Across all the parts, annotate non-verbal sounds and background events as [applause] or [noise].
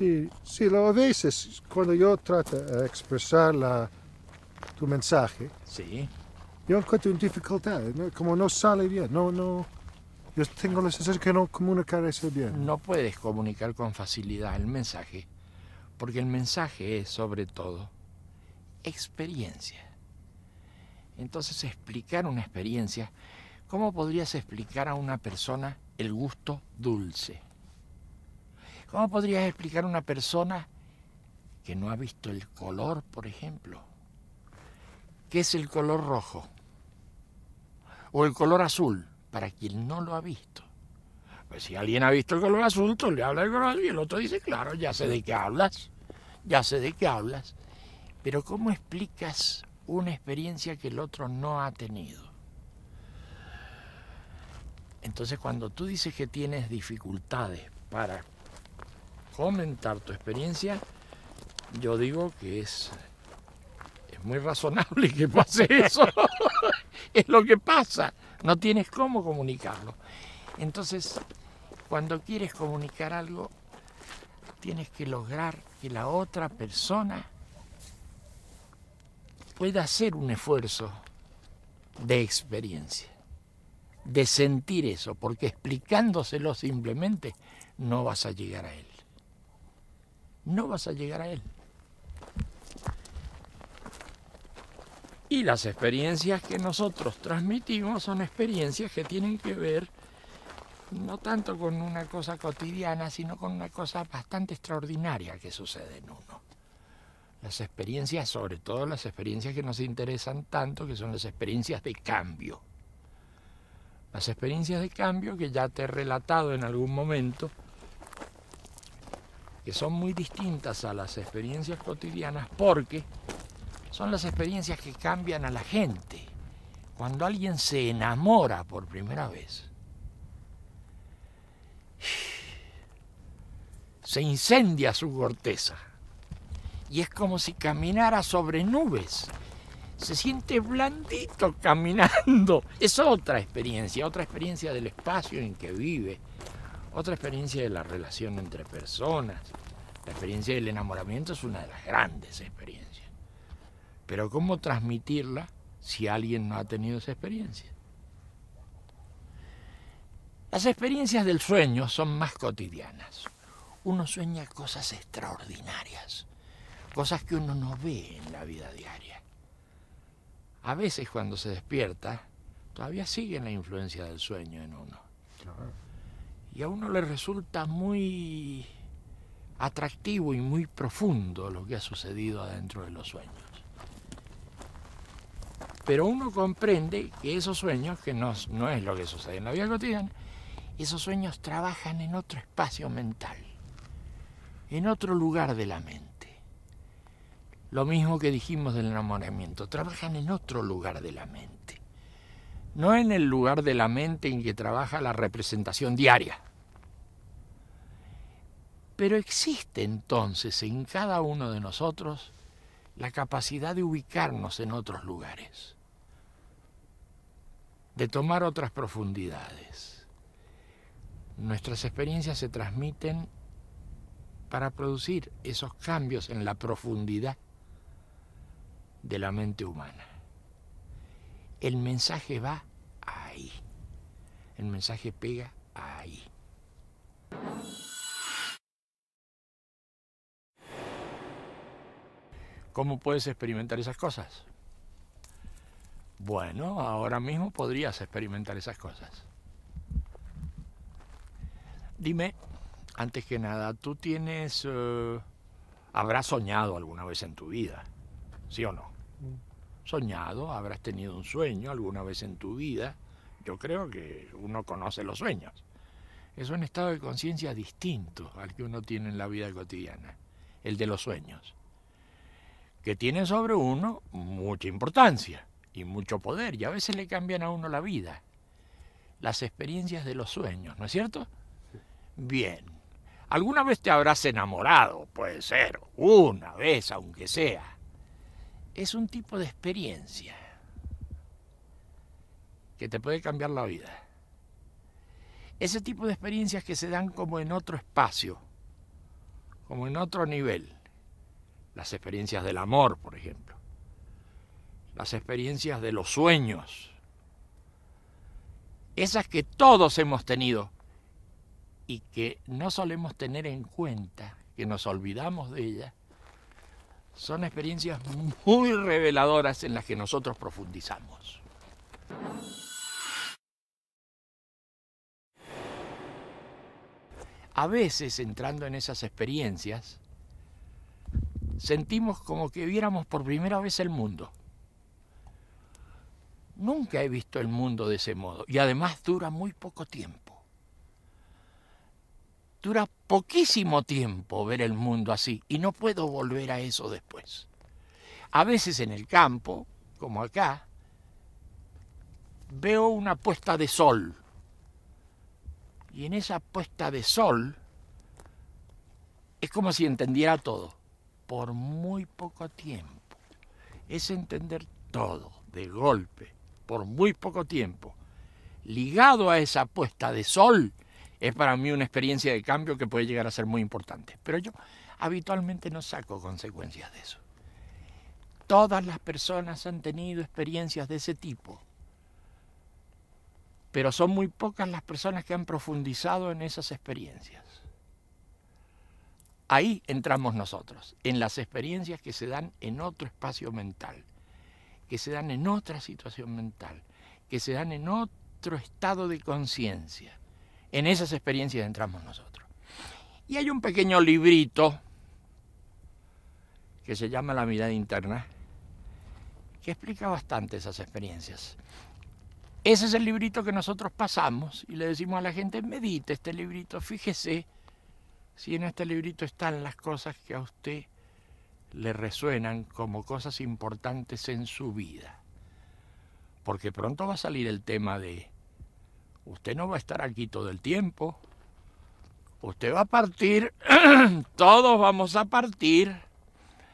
Sí, sí, a veces cuando yo trato de expresar la, tu mensaje, yo encuentro dificultad, como no sale bien, no, no, yo tengo la sensación que no comunicar eso bien. No puedes comunicar con facilidad el mensaje, porque el mensaje es sobre todo experiencia. Entonces explicar una experiencia, ¿cómo podrías explicar a una persona el gusto dulce? ¿Cómo podrías explicar a una persona que no ha visto el color, por ejemplo? ¿Qué es el color rojo? O el color azul, para quien no lo ha visto. Pues si alguien ha visto el color azul, tú le habla el color azul y el otro dice, claro, ya sé de qué hablas, ya sé de qué hablas. Pero ¿cómo explicas una experiencia que el otro no ha tenido? Entonces cuando tú dices que tienes dificultades para comentar tu experiencia, yo digo que es, es muy razonable que pase eso. [laughs] es lo que pasa. No tienes cómo comunicarlo. Entonces, cuando quieres comunicar algo, tienes que lograr que la otra persona pueda hacer un esfuerzo de experiencia, de sentir eso, porque explicándoselo simplemente no vas a llegar a él no vas a llegar a Él. Y las experiencias que nosotros transmitimos son experiencias que tienen que ver no tanto con una cosa cotidiana, sino con una cosa bastante extraordinaria que sucede en uno. Las experiencias, sobre todo las experiencias que nos interesan tanto, que son las experiencias de cambio. Las experiencias de cambio que ya te he relatado en algún momento, que son muy distintas a las experiencias cotidianas porque son las experiencias que cambian a la gente. Cuando alguien se enamora por primera vez, se incendia su corteza y es como si caminara sobre nubes. Se siente blandito caminando. Es otra experiencia, otra experiencia del espacio en que vive, otra experiencia de la relación entre personas. La experiencia del enamoramiento es una de las grandes experiencias. Pero ¿cómo transmitirla si alguien no ha tenido esa experiencia? Las experiencias del sueño son más cotidianas. Uno sueña cosas extraordinarias, cosas que uno no ve en la vida diaria. A veces cuando se despierta, todavía sigue la influencia del sueño en uno y a uno le resulta muy atractivo y muy profundo lo que ha sucedido adentro de los sueños. Pero uno comprende que esos sueños, que no, es lo que sucede en la vida cotidiana, esos sueños trabajan en otro espacio mental, en otro lugar de la mente. Lo mismo que dijimos del enamoramiento, trabajan en otro lugar de la mente no en el lugar de la mente en que trabaja la representación diaria. Pero existe entonces en cada uno de nosotros la capacidad de ubicarnos en otros lugares, de tomar otras profundidades. Nuestras experiencias se transmiten para producir esos cambios en la profundidad de la mente humana. El mensaje va ahí. El mensaje pega ahí. ¿Cómo puedes experimentar esas cosas? Bueno, ahora mismo podrías experimentar esas cosas. Dime, antes que nada, ¿tú tienes... Eh, habrás soñado alguna vez en tu vida? ¿Sí o no? Mm soñado, habrás tenido un sueño alguna vez en tu vida. Yo creo que uno conoce los sueños. Es un estado de conciencia distinto al que uno tiene en la vida cotidiana, el de los sueños, que tienen sobre uno mucha importancia y mucho poder, y a veces le cambian a uno la vida. Las experiencias de los sueños, ¿no es cierto? Bien. ¿Alguna vez te habrás enamorado? Puede ser, una vez aunque sea es un tipo de experiencia que te puede cambiar la vida. Ese tipo de experiencias que se dan como en otro espacio, como en otro nivel. Las experiencias del amor, por ejemplo. Las experiencias de los sueños. Esas que todos hemos tenido y que no solemos tener en cuenta, que nos olvidamos de ellas son experiencias muy reveladoras en las que nosotros profundizamos. A veces, entrando en esas experiencias, sentimos como que viéramos por primera vez el mundo. Nunca he visto el mundo de ese modo y además dura muy poco tiempo dura poquísimo tiempo ver el mundo así y no puedo volver a eso después. A veces en el campo, como acá, veo una puesta de sol. Y en esa puesta de sol es como si entendiera todo, por muy poco tiempo. Es entender todo, de golpe, por muy poco tiempo. Ligado a esa puesta de sol, es para mí una experiencia de cambio que puede llegar a ser muy importante. Pero yo habitualmente no saco consecuencias de eso. Todas las personas han tenido experiencias de ese tipo, pero son muy pocas las personas que han profundizado en esas experiencias. Ahí entramos nosotros, en las experiencias que se dan en otro espacio mental, que se dan en otra situación mental, que se dan en otro estado de conciencia en esas experiencias entramos nosotros. Y hay un pequeño librito que se llama La mirada interna, que explica bastante esas experiencias. Ese es el librito que nosotros pasamos y le decimos a la gente, medite este librito, fíjese si en este librito están las cosas que a usted le resuenan como cosas importantes en su vida. Porque pronto va a salir el tema de Usted no va a estar aquí todo el tiempo. Usted va a partir, [clears throat] todos vamos a partir.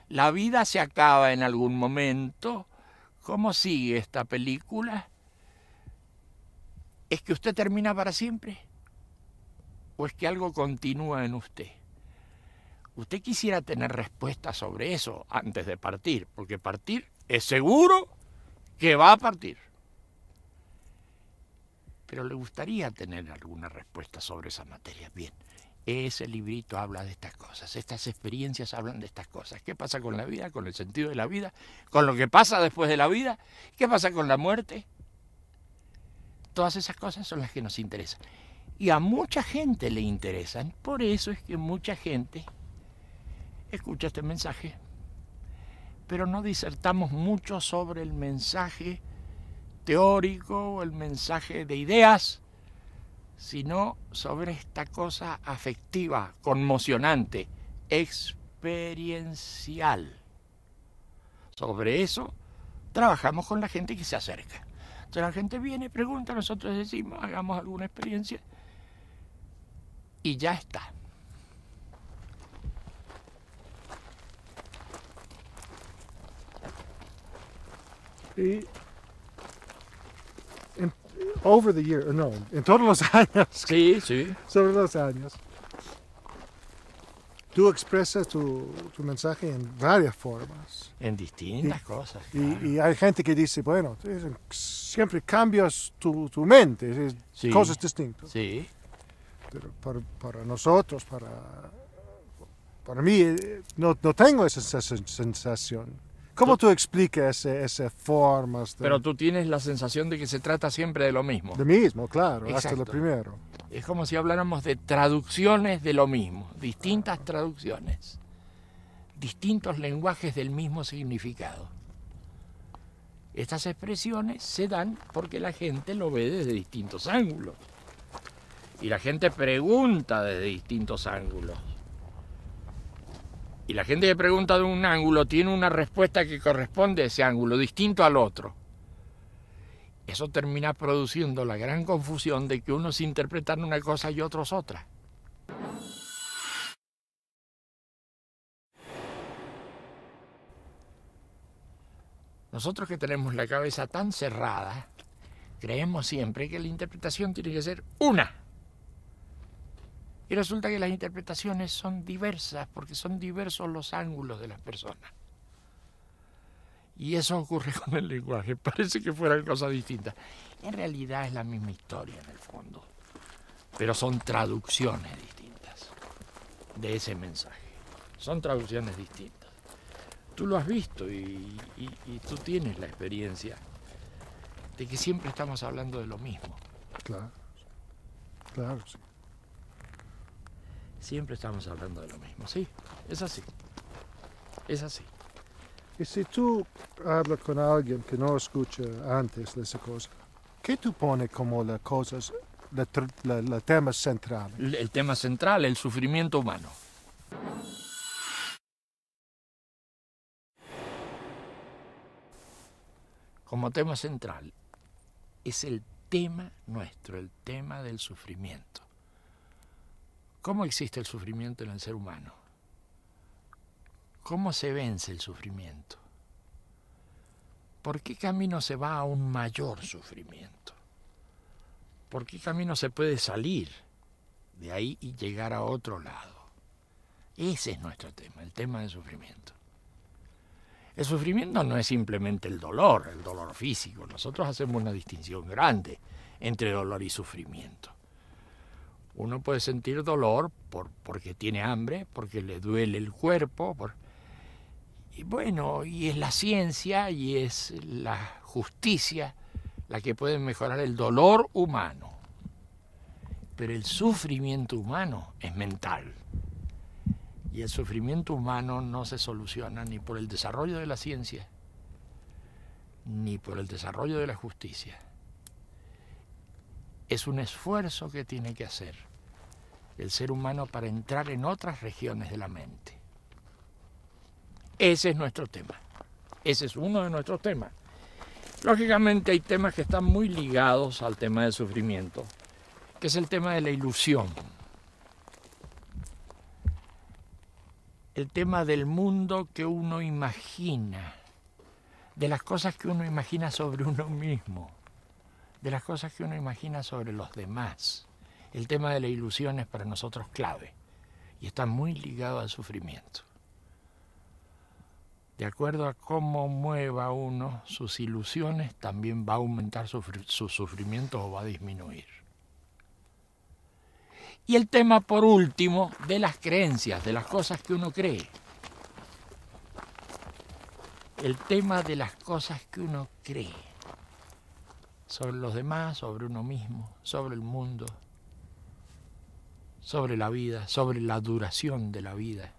La vida se acaba en algún momento. ¿Cómo sigue esta película? ¿Es que usted termina para siempre? ¿O es que algo continúa en usted? Usted quisiera tener respuesta sobre eso antes de partir, porque partir es seguro que va a partir pero le gustaría tener alguna respuesta sobre esa materia. Bien, ese librito habla de estas cosas, estas experiencias hablan de estas cosas. ¿Qué pasa con la vida, con el sentido de la vida, con lo que pasa después de la vida? ¿Qué pasa con la muerte? Todas esas cosas son las que nos interesan. Y a mucha gente le interesan, por eso es que mucha gente escucha este mensaje. Pero no disertamos mucho sobre el mensaje teórico o el mensaje de ideas, sino sobre esta cosa afectiva, conmocionante, experiencial. Sobre eso trabajamos con la gente que se acerca. Entonces la gente viene, pregunta, nosotros decimos, hagamos alguna experiencia y ya está. Y over the year, no, en todos los [laughs] años. Sí, sí. Sobre los años. Tú expresas tu, mensaje en varias formas. En distintas cosas. Y, hay gente que dice, bueno, siempre cambias tu, mente, cosas distintas. Sí. Pero para, nosotros, para, para mí, eh, no, no tengo esa sensación ¿Cómo tú, explicas esas formas? Este? Pero tú tienes la sensación de que se trata siempre de lo mismo. De mismo, claro, hasta lo primero. Es como si habláramos de traducciones de lo mismo, distintas traducciones, distintos lenguajes del mismo significado. Estas expresiones se dan porque la gente lo ve desde distintos ángulos. Y la gente pregunta desde distintos ángulos y la gente que pregunta de un ángulo tiene una respuesta que corresponde a ese ángulo, distinto al otro. Eso termina produciendo la gran confusión de que unos interpretan una cosa y otros otra. Nosotros que tenemos la cabeza tan cerrada, creemos siempre que la interpretación tiene que ser una. Y resulta que las interpretaciones son diversas porque son diversos los ángulos de las personas. Y eso ocurre [laughs] con el lenguaje. Parece que fueran cosas distintas. En realidad es la misma historia en el fondo. Pero son traducciones distintas de ese mensaje. Son traducciones distintas. Tú lo has visto y, tú tienes la experiencia de que siempre estamos hablando de lo mismo. Claro. Claro, sí. Siempre estamos hablando de lo mismo, ¿sí? Es así. Es así. Y si tú hablas con alguien que no escucha antes de esa cosa, ¿qué tú pones como las cosas, la, cosa, el tema central? el tema central, el sufrimiento humano. Como tema central es el tema nuestro, el tema del sufrimiento. ¿Cómo existe el sufrimiento en el ser humano? ¿Cómo se vence el sufrimiento? ¿Por qué camino se va a un mayor sufrimiento? ¿Por qué camino se puede salir de ahí y llegar a otro lado? Ese es nuestro tema, el tema del sufrimiento. El sufrimiento no es simplemente el dolor, el dolor físico. Nosotros hacemos una distinción grande entre dolor y sufrimiento. Uno puede sentir dolor por, porque tiene hambre, porque le duele el cuerpo. Y bueno, y es la ciencia y es la justicia la que puede mejorar el dolor humano. Pero el sufrimiento humano es mental. Y el sufrimiento humano no se soluciona ni por el desarrollo de la ciencia, ni por el desarrollo de la justicia es un esfuerzo que tiene que hacer el ser humano para entrar en otras regiones de la mente. Ese es nuestro tema. Ese es uno de nuestros temas. Lógicamente hay temas que están muy ligados al tema del sufrimiento, que es el tema de la ilusión. El tema del mundo que uno imagina, de las cosas que uno imagina sobre uno mismo de las cosas que uno imagina sobre los demás. El tema de la ilusión es para nosotros clave y está muy ligado al sufrimiento. De acuerdo a cómo mueva uno sus ilusiones, también va a aumentar su, su sufrimiento o va a disminuir. Y el tema, por último, de las creencias, de las cosas que uno cree. El tema de las cosas que uno cree sobre los demás, sobre uno mismo, sobre el mundo, sobre la vida, sobre la duración de la vida.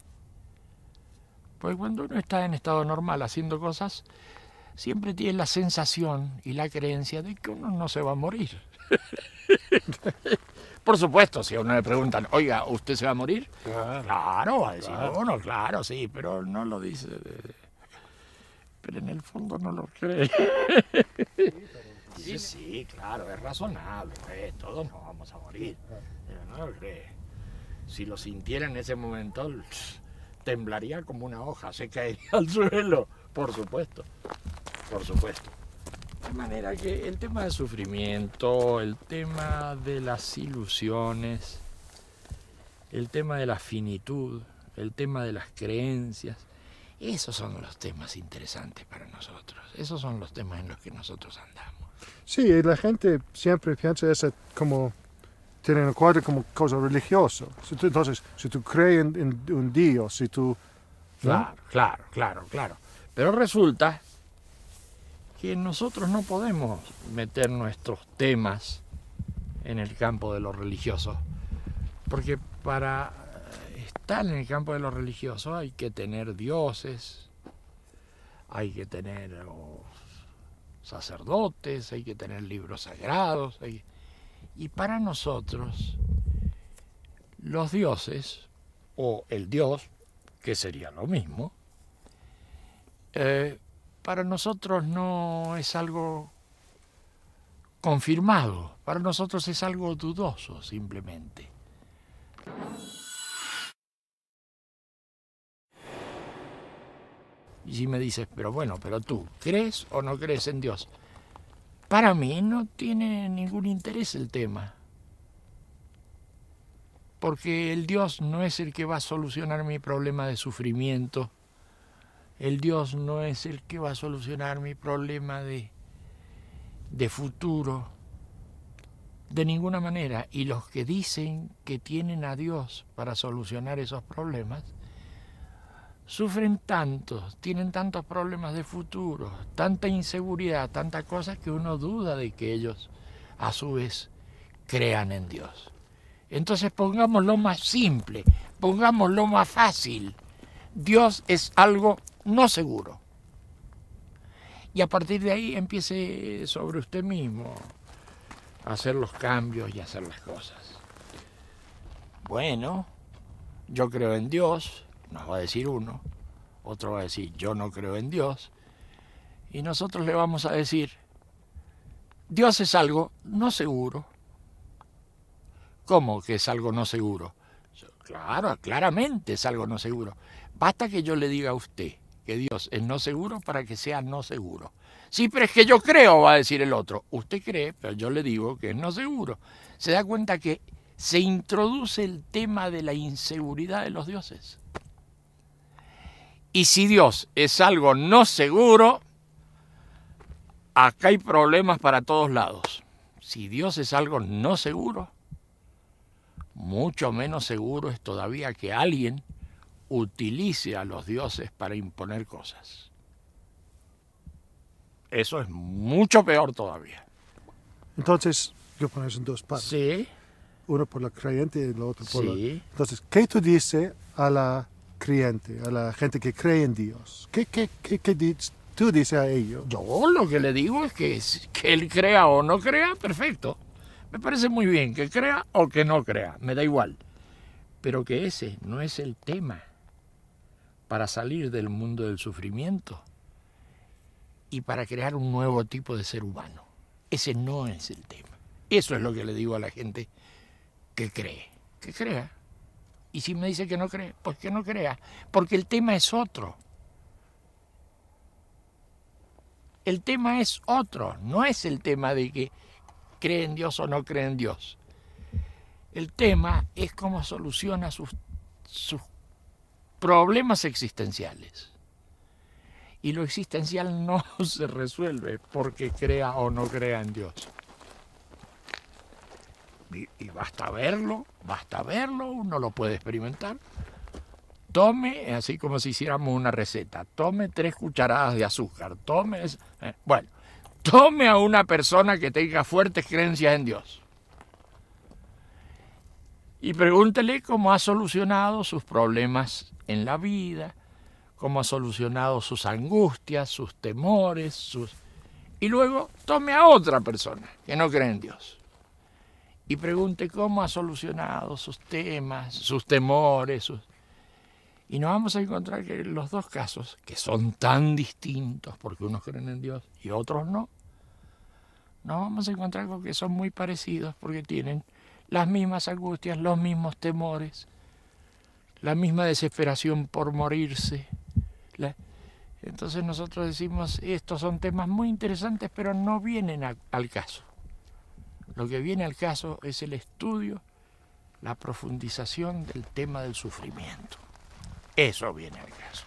Porque cuando uno está en estado normal haciendo cosas, siempre tiene la sensación y la creencia de que uno no se va a morir. [laughs] Por supuesto, si a uno le preguntan, oiga, ¿usted se va a morir? Claro, va a decir bueno, claro, sí, pero no lo dice. Pero en el fondo no lo cree. Sí, sí, claro, es razonable. todos nos vamos a morir. no lo Si lo sintiera en ese momento, [sniffs] temblaría como una hoja, se caería [laughs] al suelo. Por supuesto, por supuesto. De manera que el tema del sufrimiento, el tema de las ilusiones, el tema de la finitud, el tema de las creencias, esos son los temas interesantes para nosotros, esos son los temas en los que nosotros andamos. Sí, la gente siempre piensa eso como, tienen el cuadro como cosa religiosa. entonces, si tú crees en, un Dios, si tú... Claro, claro, claro, claro. Pero resulta que nosotros no podemos meter nuestros temas en el campo de lo religioso, porque para estar en el campo de lo religioso hay que tener dioses, hay que tener sacerdotes, hay que tener libros sagrados. Y para nosotros, los dioses, o el dios, que sería lo mismo, eh, para nosotros no es algo confirmado, para nosotros es algo dudoso simplemente. Y si me dices, pero bueno, pero tú, ¿crees o no crees en Dios? Para mí no tiene ningún interés el tema. Porque el Dios no es el que va a solucionar mi problema de sufrimiento. El Dios no es el que va a solucionar mi problema de, de futuro. De ninguna manera. Y los que dicen que tienen a Dios para solucionar esos problemas, sufren tanto, tienen tantos problemas de futuro, tanta inseguridad, tantas cosas que uno duda de que ellos a su vez crean en Dios. Entonces pongámoslo más simple, pongámoslo más fácil. Dios es algo no seguro. Y a partir de ahí empiece sobre usted mismo a hacer los cambios y hacer las cosas. Bueno, yo creo en Dios, nos va a decir uno, otro va a decir yo no creo en Dios, y nosotros le vamos a decir, Dios es algo no seguro. ¿Cómo que es algo no seguro? Claro, claramente es algo no seguro. Basta que yo le diga a usted que Dios es no seguro para que sea no seguro. Sí, pero es que yo creo, va a decir el otro. Usted cree, pero yo le digo que es no seguro. Se da cuenta que se introduce el tema de la inseguridad de los dioses. Y si Dios es algo no seguro, acá hay problemas para todos lados. Si Dios es algo no seguro, mucho menos seguro es todavía que alguien utilice a los dioses para imponer cosas. Eso es mucho peor todavía. Entonces, yo eso en dos partes. Sí. Uno por la creyente y el otro por sí. La... Entonces, ¿qué tú dices a la a la gente que cree en Dios? ¿Qué, tú dices a ellos? Yo lo que le digo es que, que él crea o no crea, perfecto. Me parece muy bien que crea o que no crea, me da igual. Pero que ese no es el tema para salir del mundo del sufrimiento y para crear un nuevo tipo de ser humano. Ese no es el tema. Eso es lo que le digo a la gente que cree, que crea. Y si me dice que no cree, pues que no crea, porque el tema es otro. El tema es otro, no es el tema de que cree en Dios o no cree en Dios. El tema es cómo soluciona sus, sus problemas existenciales. Y lo existencial no [laughs] se resuelve porque crea o no crea en Dios y, basta verlo, basta verlo, uno lo puede experimentar. Tome, así como si hiciéramos una receta, tome tres cucharadas de azúcar, tome, eh, bueno, tome a una persona que tenga fuertes creencias en Dios y pregúntele cómo ha solucionado sus problemas en la vida, cómo ha solucionado sus angustias, sus temores, sus... Y luego tome a otra persona que no cree en Dios y pregunte cómo ha solucionado sus temas, sus temores. Y nos vamos a encontrar que los dos casos, que son tan distintos, porque unos creen en Dios y otros no, nos vamos a encontrar con que son muy parecidos porque tienen las mismas angustias, los mismos temores, la misma desesperación por morirse. Entonces nosotros decimos, estos son temas muy interesantes, pero no vienen al caso. Lo que viene al caso es el estudio, la profundización del tema del sufrimiento. Eso viene al caso.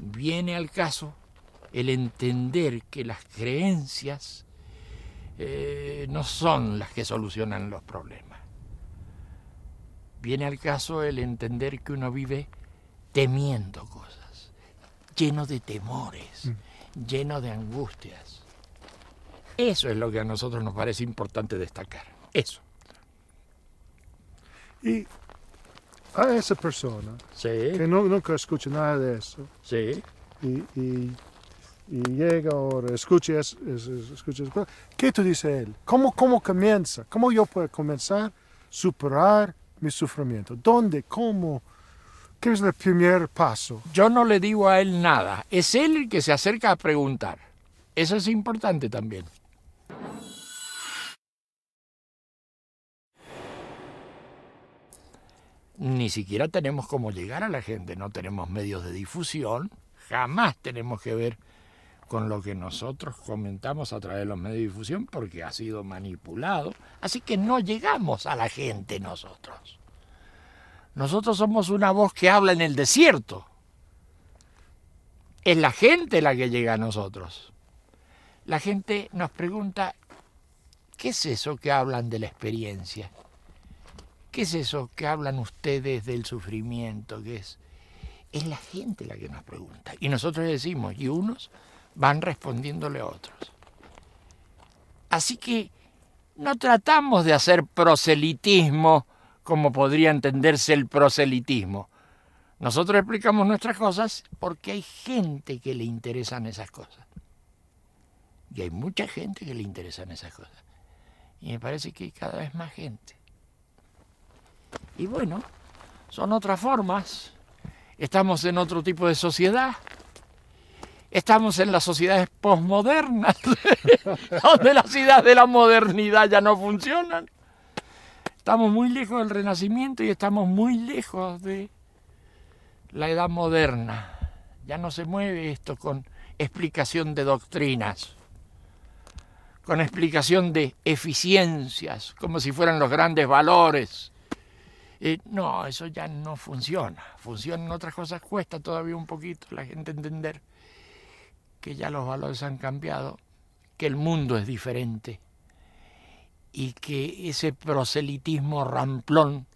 Viene al caso el entender que las creencias eh, no son las que solucionan los problemas. Viene al caso el entender que uno vive temiendo cosas, lleno de temores, mm. lleno de angustias. Eso es lo que a nosotros nos parece importante destacar. Eso. Y a esa persona que no, nunca escucha nada de eso y, llega ahora, escucha, es, ¿qué tú dice él? ¿Cómo, ¿Cómo comienza? ¿Cómo yo puedo comenzar a superar mi sufrimiento? ¿Dónde? ¿Cómo? ¿Qué es el primer paso? Yo no le digo a él nada. Es él el que se acerca a preguntar. Eso es importante también. ni siquiera tenemos cómo llegar a la gente, no tenemos medios de difusión, jamás tenemos que ver con lo que nosotros comentamos a través de los medios de difusión porque ha sido manipulado, así que no llegamos a la gente nosotros. Nosotros somos una voz que habla en el desierto. Es la gente la que llega a nosotros. La gente nos pregunta, ¿qué es eso que hablan de la experiencia? ¿Qué es eso que hablan ustedes del sufrimiento? Que es? Es la gente la que nos pregunta. Y nosotros decimos, y unos van respondiéndole a otros. Así que no tratamos de hacer proselitismo como podría entenderse el proselitismo. Nosotros explicamos nuestras cosas porque hay gente que le interesan esas cosas. Y hay mucha gente que le interesan esas cosas. Y me parece que hay cada vez más gente. Y bueno, son otras formas. Estamos en otro tipo de sociedad. Estamos en las sociedades posmodernas, [laughs] donde las ideas de la modernidad ya no funcionan. Estamos muy lejos del Renacimiento y estamos muy lejos de la edad moderna. Ya no se mueve esto con explicación de doctrinas, con explicación de eficiencias, como si fueran los grandes valores no, eso ya no funciona. Funcionan otras cosas, cuesta todavía un poquito la gente entender que ya los valores han cambiado, que el mundo es diferente y que ese proselitismo ramplón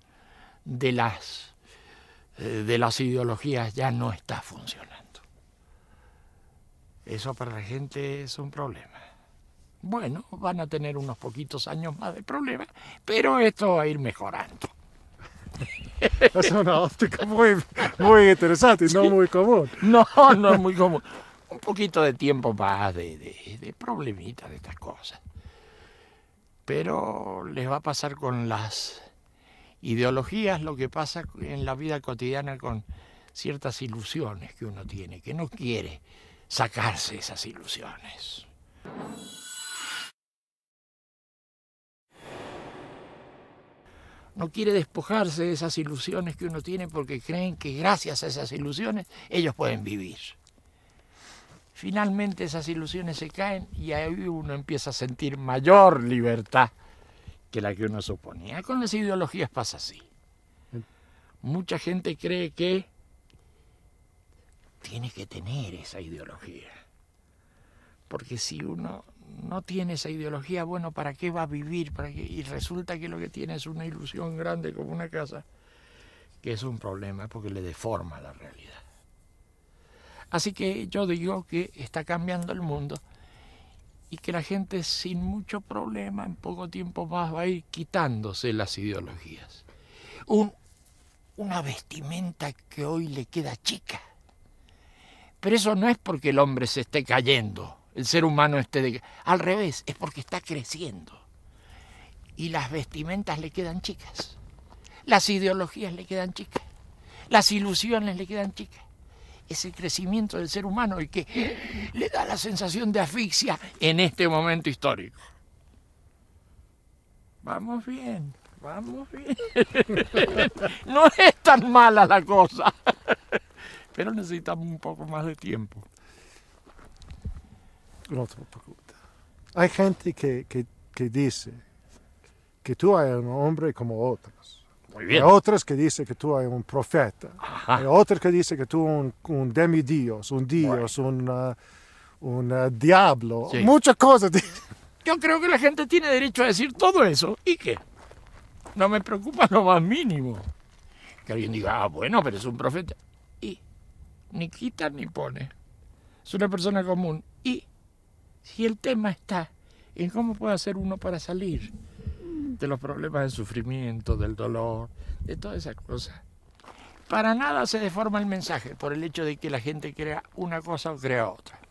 de las, eh, de las ideologías ya no está funcionando. Eso para la gente es un problema. Bueno, van a tener unos poquitos años más de problema, pero esto va a ir mejorando es [laughs] una óptica muy, muy interesante no muy común. No, no es muy común. Un poquito de tiempo más de, de problemitas de estas cosas. Pero les va a pasar con las ideologías lo que pasa en la vida cotidiana con ciertas ilusiones que uno tiene, que no quiere sacarse esas ilusiones. no quiere despojarse de esas ilusiones que uno tiene porque creen que gracias a esas ilusiones ellos pueden vivir. Finalmente esas ilusiones se caen y ahí uno empieza a sentir mayor libertad que la que uno suponía. Con las ideologías pasa así. Mucha gente cree que tiene que tener esa ideología. Porque si uno no tiene esa ideología, bueno, ¿para qué va a vivir? ¿Para Y resulta que lo que tiene es una ilusión grande como una casa, que es un problema porque le deforma la realidad. Así que yo digo que está cambiando el mundo y que la gente sin mucho problema en poco tiempo más va a ir quitándose las ideologías. una vestimenta que hoy le queda chica. Pero eso no es porque el hombre se esté cayendo el ser humano esté de... Al revés, es porque está creciendo. Y las vestimentas le quedan chicas. Las ideologías le quedan chicas. Las ilusiones le quedan chicas. Es el crecimiento del ser humano el que le da la sensación de asfixia en este momento histórico. Vamos bien, vamos bien. [laughs] No es tan mala la cosa, pero necesitamos un poco más de tiempo no te Hay gente que, dice que tú eres un hombre como otros. Muy bien. Hay otros que dicen que tú eres un profeta. Ajá. Hay otros que dicen que tú eres un, demi dios un dios, un, uh, un uh, diablo. Muchas cosas. [laughs] Yo creo que la gente tiene derecho a decir todo eso. ¿Y qué? No me preocupa lo más mínimo. Que alguien diga, ah, bueno, pero es un profeta. Y ni quita ni pone. Es una persona común. Y si el tema está en cómo puede hacer uno para salir de los problemas de sufrimiento, del dolor, de todas esas cosas. Para nada se deforma el mensaje por el hecho de que la gente crea una cosa o crea otra.